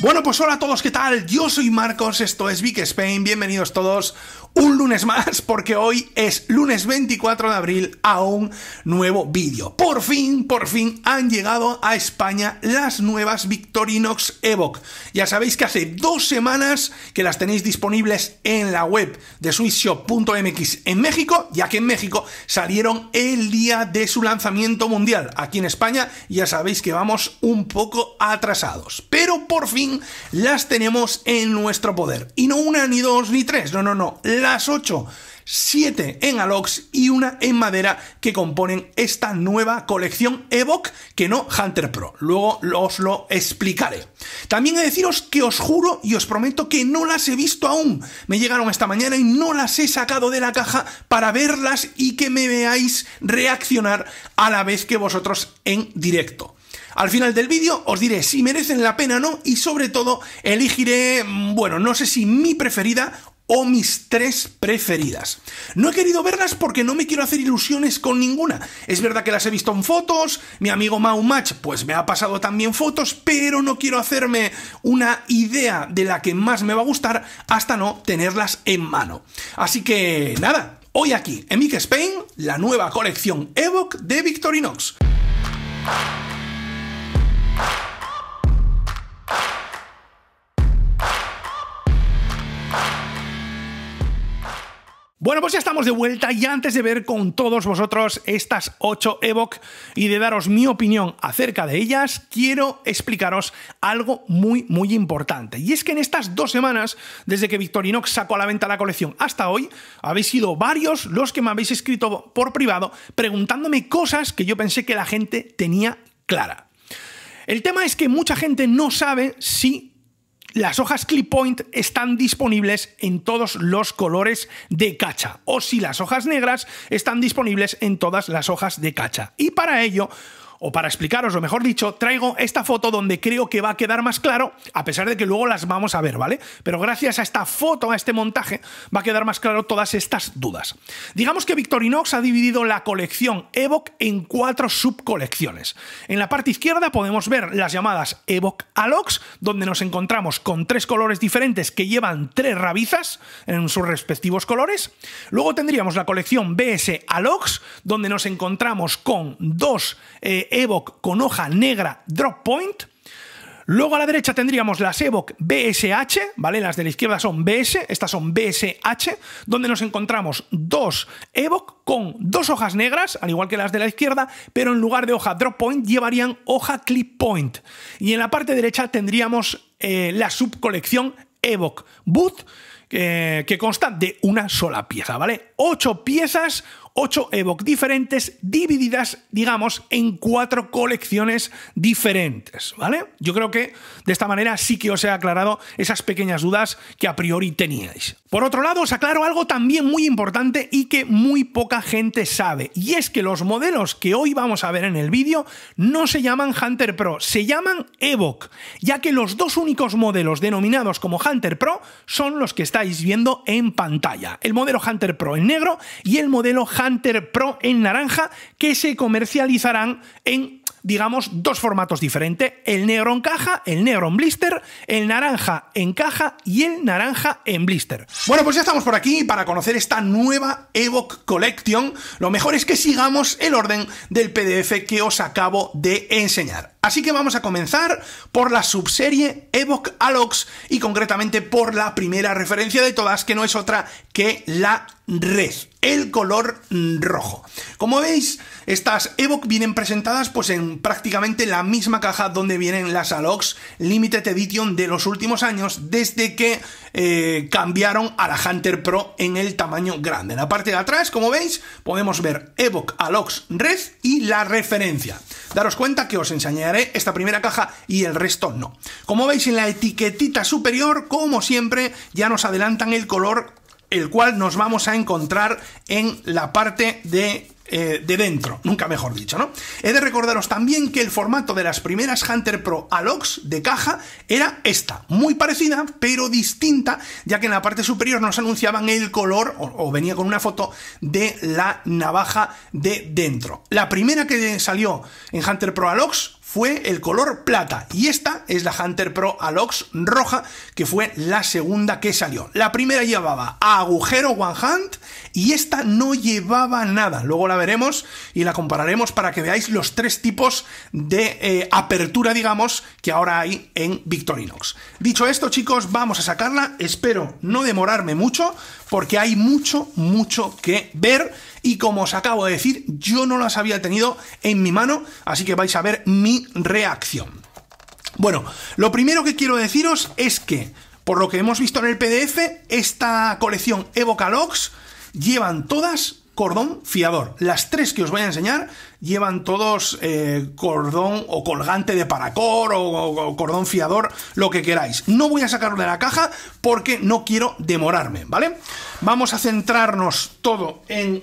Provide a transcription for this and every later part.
Bueno, pues hola a todos, ¿qué tal? Yo soy Marcos, esto es Big Spain, bienvenidos todos un lunes más porque hoy es lunes 24 de abril a un nuevo vídeo. Por fin, por fin han llegado a España las nuevas Victorinox Evoque. Ya sabéis que hace dos semanas que las tenéis disponibles en la web de swissshop.mx en México, ya que en México salieron el día de su lanzamiento mundial. Aquí en España ya sabéis que vamos un poco atrasados por fin las tenemos en nuestro poder. Y no una, ni dos, ni tres, no, no, no, las ocho. siete en Alox y una en madera que componen esta nueva colección Evoc que no Hunter Pro. Luego os lo explicaré. También he deciros que os juro y os prometo que no las he visto aún. Me llegaron esta mañana y no las he sacado de la caja para verlas y que me veáis reaccionar a la vez que vosotros en directo. Al final del vídeo os diré si merecen la pena o no y sobre todo elegiré, bueno, no sé si mi preferida o mis tres preferidas. No he querido verlas porque no me quiero hacer ilusiones con ninguna. Es verdad que las he visto en fotos, mi amigo Mau Match pues me ha pasado también fotos, pero no quiero hacerme una idea de la que más me va a gustar hasta no tenerlas en mano. Así que nada, hoy aquí en Mic Spain, la nueva colección Evoque de Victorinox. Bueno, pues ya estamos de vuelta y antes de ver con todos vosotros estas 8 Evoc y de daros mi opinión acerca de ellas, quiero explicaros algo muy, muy importante. Y es que en estas dos semanas, desde que Victorinox sacó a la venta la colección hasta hoy, habéis sido varios los que me habéis escrito por privado preguntándome cosas que yo pensé que la gente tenía clara. El tema es que mucha gente no sabe si las hojas clip point están disponibles en todos los colores de cacha o si las hojas negras están disponibles en todas las hojas de cacha. Y para ello o para explicaros, o mejor dicho, traigo esta foto donde creo que va a quedar más claro, a pesar de que luego las vamos a ver, ¿vale? Pero gracias a esta foto, a este montaje, va a quedar más claro todas estas dudas. Digamos que Victorinox ha dividido la colección Evoc en cuatro subcolecciones. En la parte izquierda podemos ver las llamadas Evoc Alox, donde nos encontramos con tres colores diferentes que llevan tres rabizas en sus respectivos colores. Luego tendríamos la colección BS Alox, donde nos encontramos con dos eh, EVOC con hoja negra drop point. Luego a la derecha tendríamos las EVOC BSH, ¿vale? Las de la izquierda son BS, estas son BSH, donde nos encontramos dos EVOC con dos hojas negras, al igual que las de la izquierda, pero en lugar de hoja drop point llevarían hoja clip point. Y en la parte derecha tendríamos eh, la subcolección EVOC Boot, eh, que consta de una sola pieza, ¿vale? Ocho piezas, 8 EVOC diferentes, divididas, digamos, en cuatro colecciones diferentes, ¿vale? Yo creo que de esta manera sí que os he aclarado esas pequeñas dudas que a priori teníais. Por otro lado, os aclaro algo también muy importante y que muy poca gente sabe, y es que los modelos que hoy vamos a ver en el vídeo no se llaman Hunter Pro, se llaman Evoc, ya que los dos únicos modelos denominados como Hunter Pro son los que estáis viendo en pantalla, el modelo Hunter Pro en negro y el modelo Hunter Hunter Pro en naranja que se comercializarán en digamos, dos formatos diferentes, el negro en caja, el negro en blister, el naranja en caja y el naranja en blister. Bueno, pues ya estamos por aquí para conocer esta nueva Evoc Collection. Lo mejor es que sigamos el orden del PDF que os acabo de enseñar. Así que vamos a comenzar por la subserie Evoc Alox y concretamente por la primera referencia de todas, que no es otra que la red, el color rojo. Como veis, estas Evoc vienen presentadas pues en prácticamente la misma caja donde vienen las Alox Limited Edition de los últimos años, desde que eh, cambiaron a la Hunter Pro en el tamaño grande. En la parte de atrás, como veis, podemos ver Evoc Alox Red y la referencia. Daros cuenta que os enseñaré esta primera caja y el resto no. Como veis en la etiquetita superior, como siempre, ya nos adelantan el color el cual nos vamos a encontrar en la parte de eh, de dentro, nunca mejor dicho, ¿no? He de recordaros también que el formato de las primeras Hunter Pro Alox de caja era esta, muy parecida, pero distinta, ya que en la parte superior nos anunciaban el color, o, o venía con una foto, de la navaja de dentro. La primera que salió en Hunter Pro Alox fue el color plata y esta es la Hunter Pro Alox roja que fue la segunda que salió. La primera llevaba agujero One Hand y esta no llevaba nada. Luego la veremos y la compararemos para que veáis los tres tipos de eh, apertura, digamos, que ahora hay en Victorinox. Dicho esto, chicos, vamos a sacarla. Espero no demorarme mucho porque hay mucho, mucho que ver y como os acabo de decir, yo no las había tenido en mi mano, así que vais a ver mi reacción. Bueno, lo primero que quiero deciros es que, por lo que hemos visto en el PDF, esta colección Evocalogs llevan todas cordón fiador. Las tres que os voy a enseñar llevan todos eh, cordón o colgante de paracor o, cordón fiador, lo que queráis. No voy a sacarlo de la caja porque no quiero demorarme, ¿vale? Vamos a centrarnos todo en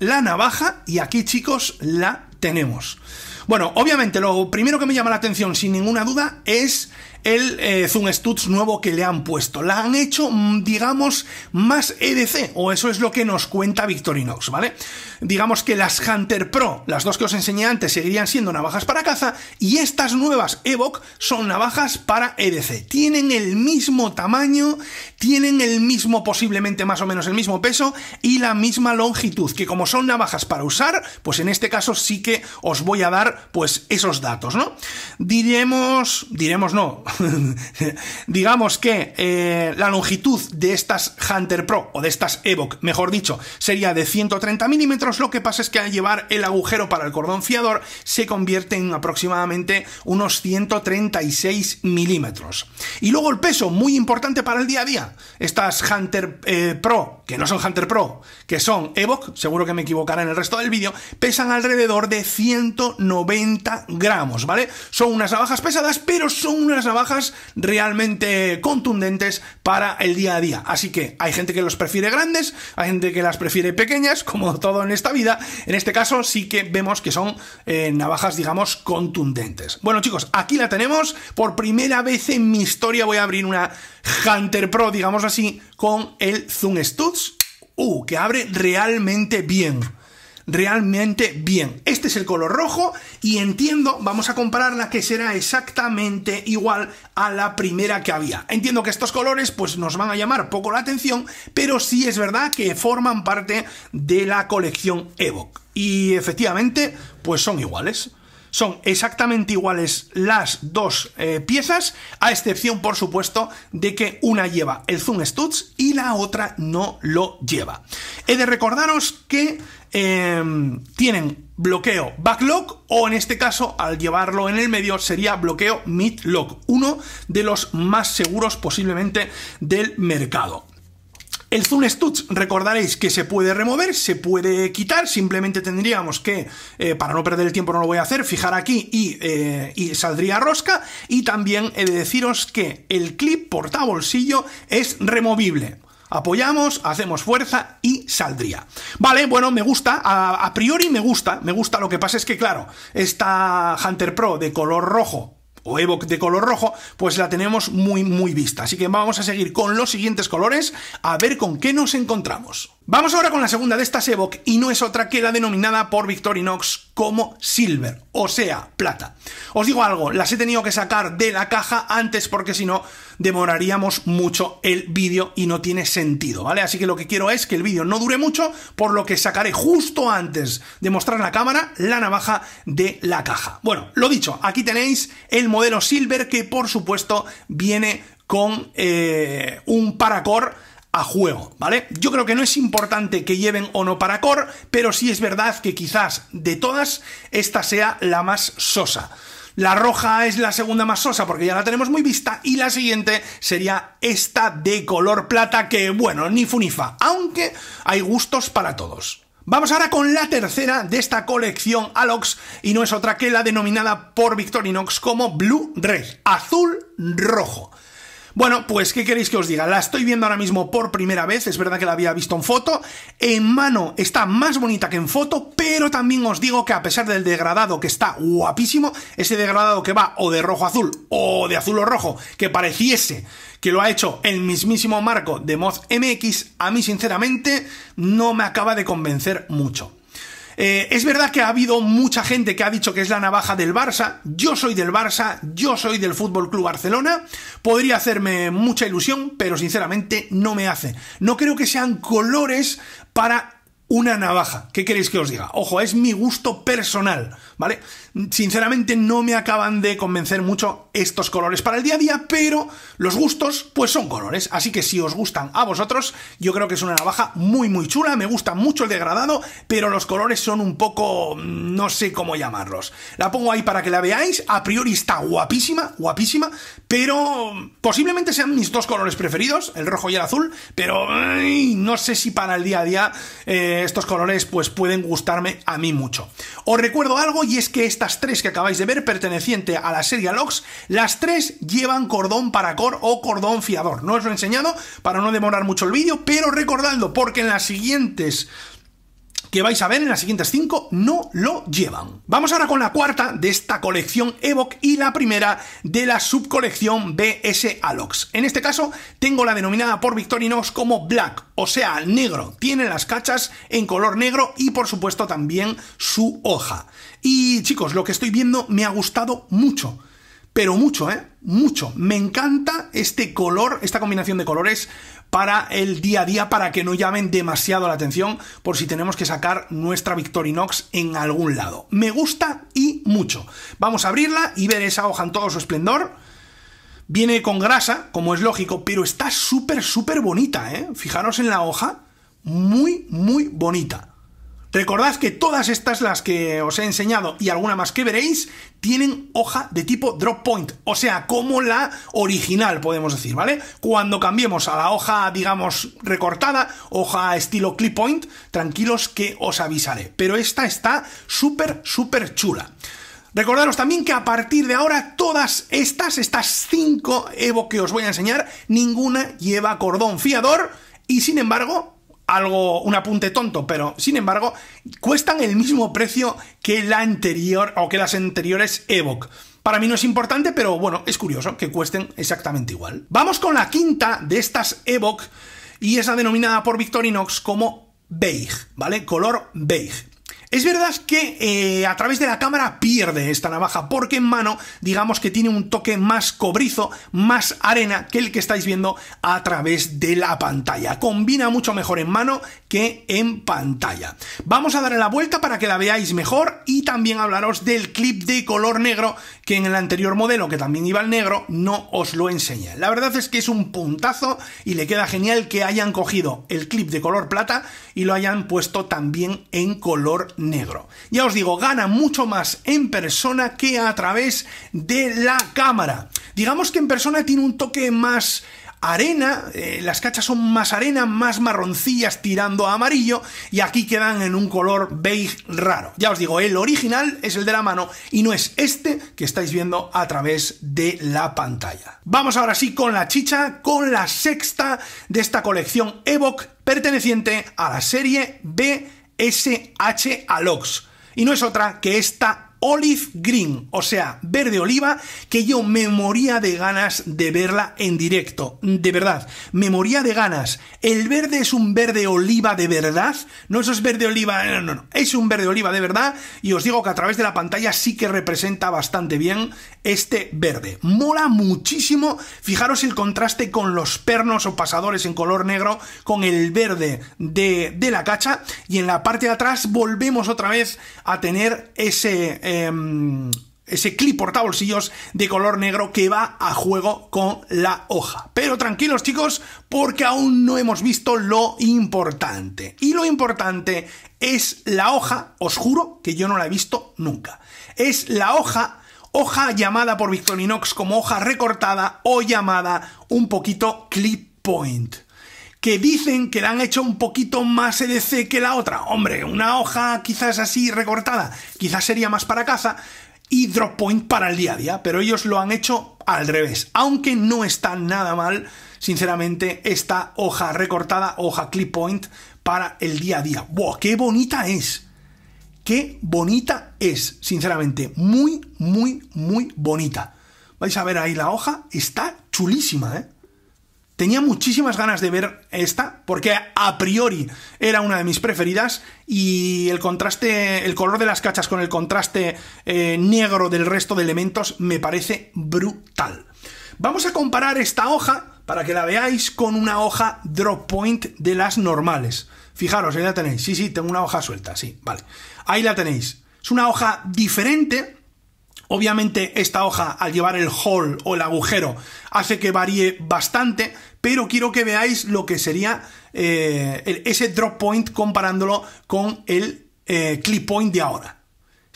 la navaja y aquí, chicos, la tenemos. Bueno, obviamente lo primero que me llama la atención, sin ninguna duda, es el Zoom Studs nuevo que le han puesto. La han hecho, mm, digamos, más EDC, o eso es lo que nos cuenta Victorinox, ¿vale? Digamos que las Hunter Pro, las dos que os enseñé antes, seguirían siendo navajas para caza, y estas nuevas Evoc son navajas para EDC. Tienen el mismo tamaño, tienen el mismo, posiblemente más o menos el mismo peso, y la misma longitud, que como son navajas para usar, pues en este caso sí que os voy a dar, pues, esos datos, ¿no? Diremos, diremos no, digamos que eh, la longitud de estas Hunter Pro, o de estas Evoc, mejor dicho, sería de 130 milímetros, lo que pasa es que al llevar el agujero para el cordón fiador se convierte en aproximadamente unos 136 milímetros. Y luego el peso, muy importante para el día a día. Estas Hunter eh, Pro que no son Hunter Pro, que son Evoc, seguro que me equivocaré en el resto del vídeo, pesan alrededor de 190 gramos, ¿vale? Son unas navajas pesadas, pero son unas navajas realmente contundentes para el día a día. Así que hay gente que los prefiere grandes, hay gente que las prefiere pequeñas, como todo en esta vida. En este caso sí que vemos que son eh, navajas, digamos, contundentes. Bueno chicos, aquí la tenemos. Por primera vez en mi historia voy a abrir una Hunter Pro, digamos así, con el Zoom Studs, uh, que abre realmente bien. Realmente bien. Este es el color rojo y entiendo, vamos a compararla, que será exactamente igual a la primera que había. Entiendo que estos colores pues nos van a llamar poco la atención, pero sí es verdad que forman parte de la colección Evoc. Y efectivamente, pues son iguales. Son exactamente iguales las dos eh, piezas, a excepción, por supuesto, de que una lleva el Zoom Studs y la otra no lo lleva. He de recordaros que em, tienen bloqueo backlog o en este caso al llevarlo en el medio sería bloqueo midlock, uno de los más seguros posiblemente del mercado. El Zoom Stutz, recordaréis que se puede remover, se puede quitar, simplemente tendríamos que, eh, para no perder el tiempo no lo voy a hacer, fijar aquí eh, y, saldría rosca. Y también he de deciros que el clip portabolsillo es removible. Apoyamos, hacemos fuerza y saldría. Vale, bueno, me gusta, a, priori me gusta, me gusta. Lo que pasa es que, claro, esta Hunter Pro de color rojo o de color rojo, pues la tenemos muy, muy vista. Así que vamos a seguir con los siguientes colores a ver con qué nos encontramos. Vamos ahora con la segunda de estas Evoque, y no es otra que la denominada por Victorinox como silver, o sea, plata. Os digo algo, las he tenido que sacar de la caja antes porque si no demoraríamos mucho el vídeo y no tiene sentido, ¿vale? Así que lo que quiero es que el vídeo no dure mucho, por lo que sacaré justo antes de mostrar la cámara la navaja de la caja. Bueno, lo dicho, aquí tenéis el modelo silver que por supuesto viene con eh, un paracord juego, ¿vale? Yo creo que no es importante que lleven o no para core, pero sí es verdad que quizás de todas, esta sea la más sosa. La roja es la segunda más sosa porque ya la tenemos muy vista y la siguiente sería esta de color plata que, bueno, ni funifa, aunque hay gustos para todos. Vamos ahora con la tercera de esta colección Alox y no es otra que la denominada por Victorinox como Blue Red, azul rojo. Bueno, pues, ¿qué queréis que os diga? La estoy viendo ahora mismo por primera vez, es verdad que la había visto en foto. En mano está más bonita que en foto, pero también os digo que a pesar del degradado que está guapísimo, ese degradado que va o de rojo a azul o de azul o rojo, que pareciese que lo ha hecho el mismísimo marco de Mod MX, a mí sinceramente no me acaba de convencer mucho. Eh, es verdad que ha habido mucha gente que ha dicho que es la navaja del Barça. Yo soy del Barça, yo soy del Fútbol Club Barcelona. Podría hacerme mucha ilusión, pero sinceramente no me hace. No creo que sean colores para una navaja. ¿Qué queréis que os diga? Ojo, es mi gusto personal, ¿vale? Sinceramente no me acaban de convencer mucho estos colores para el día a día, pero los gustos pues son colores, así que si os gustan a vosotros, yo creo que es una navaja muy muy chula, me gusta mucho el degradado, pero los colores son un poco... Mm, no sé cómo llamarlos. La pongo ahí para que la veáis, a priori está guapísima, guapísima, pero posiblemente sean mis dos colores preferidos, el rojo y el azul, pero no sé si para el día a día eh, estos colores pues pueden gustarme a mí mucho. Os recuerdo algo y es que esta las tres que acabáis de ver, perteneciente a la serie Lox, las tres llevan cordón para cor o cordón fiador. No os lo he enseñado para no demorar mucho el vídeo, pero recordadlo, porque en las siguientes que vais a ver en las siguientes cinco no lo llevan. Vamos ahora con la cuarta de esta colección Evoc y la primera de la subcolección BS Alox. En este caso tengo la denominada por Victorinox como Black, o sea, negro. Tiene las cachas en color negro y por supuesto también su hoja. Y chicos, lo que estoy viendo me ha gustado mucho pero mucho, ¿eh? Mucho. Me encanta este color, esta combinación de colores para el día a día para que no llamen demasiado la atención por si tenemos que sacar nuestra Victorinox en algún lado. Me gusta y mucho. Vamos a abrirla y ver esa hoja en todo su esplendor. Viene con grasa, como es lógico, pero está súper, súper bonita, ¿eh? Fijaros en la hoja, muy, muy bonita. Recordad que todas estas, las que os he enseñado y alguna más que veréis, tienen hoja de tipo drop point, o sea, como la original, podemos decir, ¿vale? Cuando cambiemos a la hoja, digamos, recortada, hoja estilo clip point, tranquilos que os avisaré. Pero esta está súper, súper chula. Recordaros también que a partir de ahora todas estas, estas cinco Evo que os voy a enseñar, ninguna lleva cordón fiador y sin embargo algo, un apunte tonto, pero sin embargo, cuestan el mismo precio que la anterior o que las anteriores Evoque. Para mí no es importante, pero bueno, es curioso que cuesten exactamente igual. Vamos con la quinta de estas Evoque y esa denominada por Victorinox como beige, ¿vale? Color beige. Es verdad que eh, a través de la cámara pierde esta navaja, porque en mano digamos que tiene un toque más cobrizo, más arena que el que estáis viendo a través de la pantalla. Combina mucho mejor en mano que en pantalla. Vamos a darle la vuelta para que la veáis mejor y también hablaros del clip de color negro que en el anterior modelo, que también iba al negro, no os lo enseña. La verdad es que es un puntazo y le queda genial que hayan cogido el clip de color plata y lo hayan puesto también en color negro. Ya os digo, gana mucho más en persona que a través de la cámara. Digamos que en persona tiene un toque más arena, eh, las cachas son más arena, más marroncillas tirando a amarillo y aquí quedan en un color beige raro. Ya os digo, el original es el de la mano y no es este que estáis viendo a través de la pantalla. Vamos ahora sí con la chicha, con la sexta de esta colección Evoc perteneciente a la serie B SH Alox. Y no es otra que esta Olive Green, o sea, verde oliva, que yo me moría de ganas de verla en directo, de verdad, me moría de ganas. El verde es un verde oliva de verdad, no eso es verde oliva, no, no, no, es un verde oliva de verdad y os digo que a través de la pantalla sí que representa bastante bien este verde. Mola muchísimo, fijaros el contraste con los pernos o pasadores en color negro con el verde de, de la cacha y en la parte de atrás volvemos otra vez a tener ese Em, ese clip portabolsillos de color negro que va a juego con la hoja. Pero tranquilos chicos, porque aún no hemos visto lo importante. Y lo importante es la hoja, os juro que yo no la he visto nunca. Es la hoja, hoja llamada por Victorinox como hoja recortada o llamada un poquito clip point que dicen que la han hecho un poquito más EDC que la otra. Hombre, una hoja quizás así recortada, quizás sería más para caza y drop point para el día a día, pero ellos lo han hecho al revés, aunque no está nada mal, sinceramente, esta hoja recortada, hoja clip point para el día a día. ¡Wow! ¡Qué bonita es! ¡Qué bonita es! Sinceramente, muy, muy, muy bonita. Vais a ver ahí la hoja, está chulísima, ¿eh? Tenía muchísimas ganas de ver esta, porque a priori era una de mis preferidas, y el contraste, el color de las cachas con el contraste eh, negro del resto de elementos me parece brutal. Vamos a comparar esta hoja, para que la veáis, con una hoja drop point de las normales. Fijaros, ahí la tenéis. Sí, sí, tengo una hoja suelta, sí, vale. Ahí la tenéis. Es una hoja diferente, Obviamente esta hoja al llevar el hole o el agujero hace que varíe bastante, pero quiero que veáis lo que sería eh, ese drop point comparándolo con el eh, clip point de ahora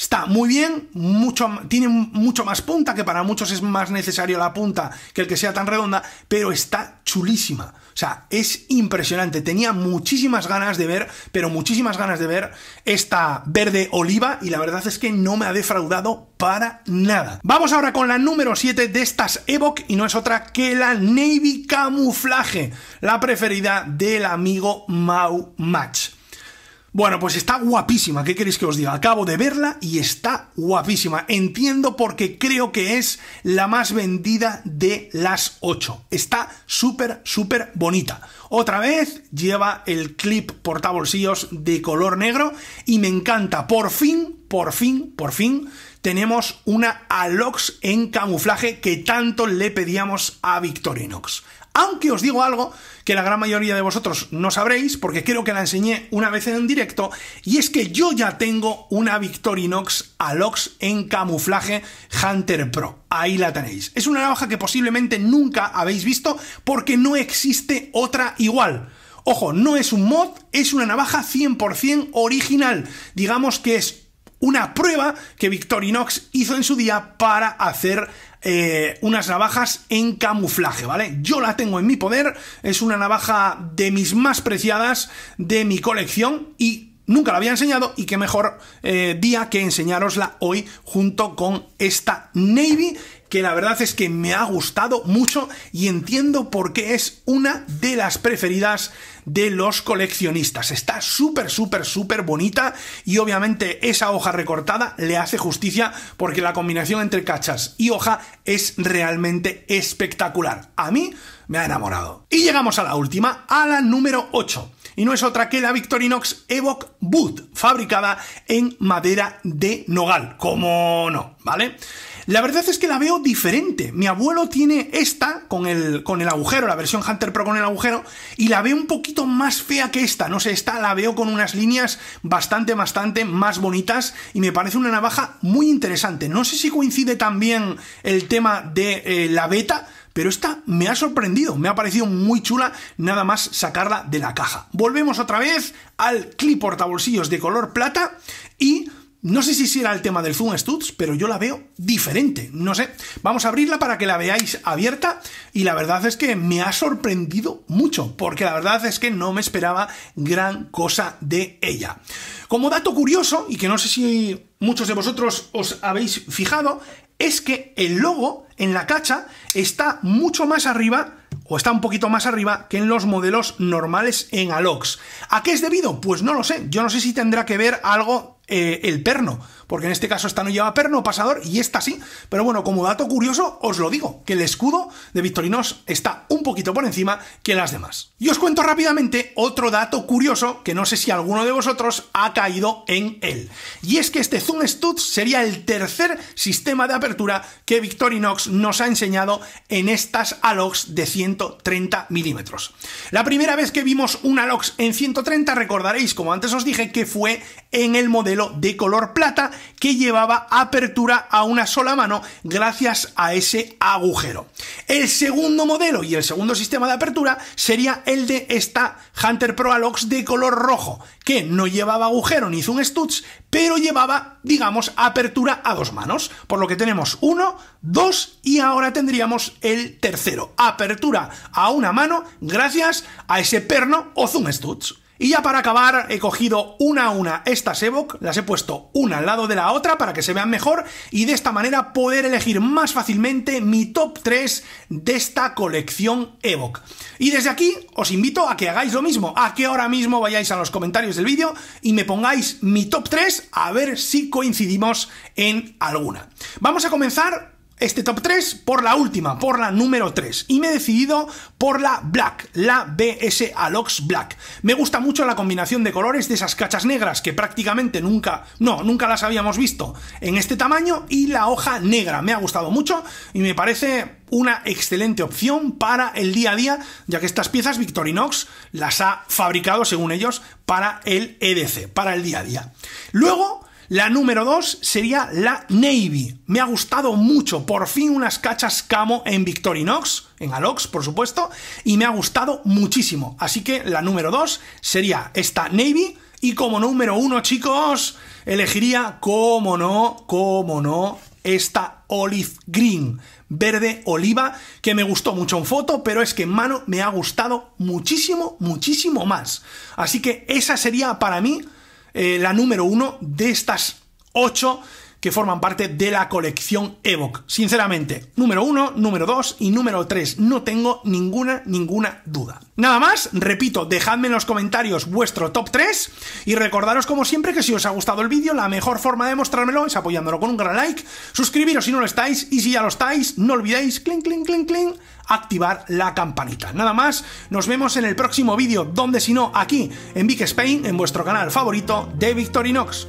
está muy bien, mucho, tiene mucho más punta, que para muchos es más necesario la punta que el que sea tan redonda, pero está chulísima. O sea, es impresionante. Tenía muchísimas ganas de ver, pero muchísimas ganas de ver esta verde oliva y la verdad es que no me ha defraudado para nada. Vamos ahora con la número 7 de estas Evoc y no es otra que la Navy Camuflaje, la preferida del amigo Mau Match. Bueno, pues está guapísima, ¿qué queréis que os diga? Acabo de verla y está guapísima. Entiendo porque creo que es la más vendida de las 8. Está súper, súper bonita. Otra vez lleva el clip portabolsillos de color negro y me encanta. Por fin, por fin, por fin tenemos una Alox en camuflaje que tanto le pedíamos a Victorinox. Aunque os digo algo que la gran mayoría de vosotros no sabréis, porque creo que la enseñé una vez en directo, y es que yo ya tengo una Victorinox Alox en camuflaje Hunter Pro. Ahí la tenéis. Es una navaja que posiblemente nunca habéis visto porque no existe otra igual. Ojo, no es un mod, es una navaja 100% original. Digamos que es una prueba que Victorinox hizo en su día para hacer eh, unas navajas en camuflaje, ¿vale? Yo la tengo en mi poder, es una navaja de mis más preciadas de mi colección y nunca la había enseñado y qué mejor eh, día que enseñarosla hoy junto con esta Navy que la verdad es que me ha gustado mucho y entiendo por qué es una de las preferidas de los coleccionistas. Está súper, súper, súper bonita y obviamente esa hoja recortada le hace justicia porque la combinación entre cachas y hoja es realmente espectacular. A mí me ha enamorado. Y llegamos a la última, a la número 8 y no es otra que la Victorinox Evoc Boot, fabricada en madera de nogal, como no, ¿vale? La verdad es que la veo diferente. Mi abuelo tiene esta con el, con el agujero, la versión Hunter Pro con el agujero, y la veo un poquito más fea que esta. No sé, esta la veo con unas líneas bastante, bastante más bonitas y me parece una navaja muy interesante. No sé si coincide también el tema de eh, la beta, pero esta me ha sorprendido, me ha parecido muy chula nada más sacarla de la caja. Volvemos otra vez al clip portabolsillos de color plata y no sé si será el tema del Zoom Studs, pero yo la veo diferente. No sé. Vamos a abrirla para que la veáis abierta. Y la verdad es que me ha sorprendido mucho, porque la verdad es que no me esperaba gran cosa de ella. Como dato curioso, y que no sé si muchos de vosotros os habéis fijado, es que el logo en la cacha está mucho más arriba o está un poquito más arriba que en los modelos normales en Alox. ¿A qué es debido? Pues no lo sé. Yo no sé si tendrá que ver algo eh, el perno porque en este caso esta no lleva perno pasador y esta sí. Pero bueno, como dato curioso, os lo digo, que el escudo de Victorinox está un poquito por encima que las demás. Y os cuento rápidamente otro dato curioso que no sé si alguno de vosotros ha caído en él. Y es que este Zoom Studs sería el tercer sistema de apertura que Victorinox nos ha enseñado en estas Alox de 130 milímetros. La primera vez que vimos una Alox en 130, recordaréis, como antes os dije, que fue en el modelo de color plata que llevaba apertura a una sola mano gracias a ese agujero. El segundo modelo y el segundo sistema de apertura sería el de esta Hunter Pro Alox de color rojo, que no llevaba agujero ni zoom studs, pero llevaba, digamos, apertura a dos manos, por lo que tenemos uno, dos y ahora tendríamos el tercero, apertura a una mano gracias a ese perno o zoom studs. Y ya para acabar, he cogido una a una estas Evoc, las he puesto una al lado de la otra para que se vean mejor y de esta manera poder elegir más fácilmente mi top 3 de esta colección Evoc. Y desde aquí os invito a que hagáis lo mismo, a que ahora mismo vayáis a los comentarios del vídeo y me pongáis mi top 3 a ver si coincidimos en alguna. Vamos a comenzar este top 3 por la última, por la número 3. Y me he decidido por la Black, la BS Alox Black. Me gusta mucho la combinación de colores de esas cachas negras que prácticamente nunca, no, nunca las habíamos visto en este tamaño y la hoja negra. Me ha gustado mucho y me parece una excelente opción para el día a día, ya que estas piezas Victorinox las ha fabricado, según ellos, para el EDC, para el día a día. Luego la número 2 sería la Navy. Me ha gustado mucho. Por fin unas cachas camo en Victorinox, en Alox, por supuesto, y me ha gustado muchísimo. Así que la número 2 sería esta Navy. Y como número 1, chicos, elegiría, como no, como no, esta Olive Green, verde oliva, que me gustó mucho en foto, pero es que en mano me ha gustado muchísimo, muchísimo más. Así que esa sería para mí eh, la número uno de estas ocho que forman parte de la colección Evoc. Sinceramente, número 1, número 2 y número 3. No tengo ninguna, ninguna duda. Nada más, repito, dejadme en los comentarios vuestro top 3 y recordaros como siempre que si os ha gustado el vídeo, la mejor forma de mostrármelo es apoyándolo con un gran like, suscribiros si no lo estáis y si ya lo estáis, no olvidéis, clink, clink, clink, clink, activar la campanita. Nada más, nos vemos en el próximo vídeo, donde si no, aquí en Big Spain, en vuestro canal favorito de Victorinox.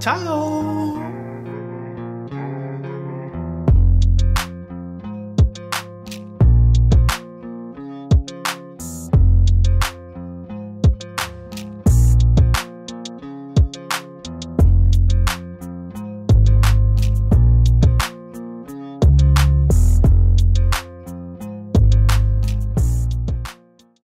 ¡Chao!